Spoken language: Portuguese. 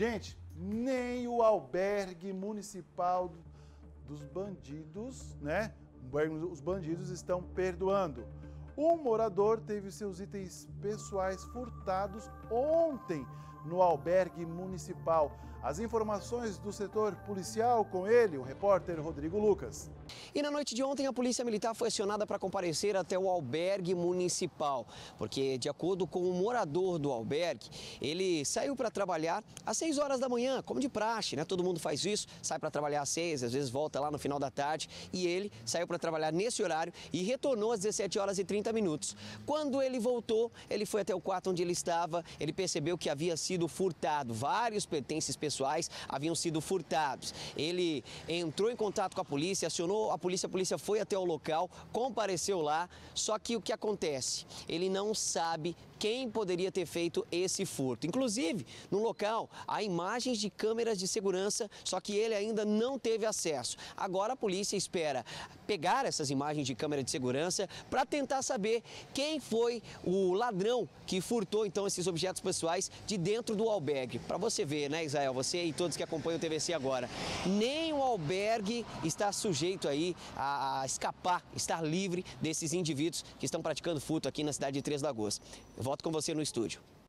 Gente, nem o albergue municipal dos bandidos, né? Os bandidos estão perdoando. Um morador teve seus itens pessoais furtados ontem no albergue municipal. As informações do setor policial com ele, o repórter Rodrigo Lucas. E na noite de ontem, a Polícia Militar foi acionada para comparecer até o albergue municipal, porque, de acordo com o morador do albergue, ele saiu para trabalhar às 6 horas da manhã, como de praxe, né? Todo mundo faz isso, sai para trabalhar às 6, às vezes volta lá no final da tarde, e ele saiu para trabalhar nesse horário e retornou às 17 horas e 30 minutos. Quando ele voltou, ele foi até o quarto onde ele estava, ele percebeu que havia sido sido furtado, vários pertences pessoais haviam sido furtados. Ele entrou em contato com a polícia, acionou a polícia, a polícia foi até o local, compareceu lá, só que o que acontece? Ele não sabe quem poderia ter feito esse furto. Inclusive, no local há imagens de câmeras de segurança, só que ele ainda não teve acesso. Agora a polícia espera pegar essas imagens de câmera de segurança para tentar saber quem foi o ladrão que furtou então esses objetos pessoais de dentro do albergue. Para você ver, né, Israel, você e todos que acompanham o TVC agora, nem o albergue está sujeito aí a, a escapar, estar livre desses indivíduos que estão praticando furto aqui na cidade de Três Lagoas. Eu volto com você no estúdio.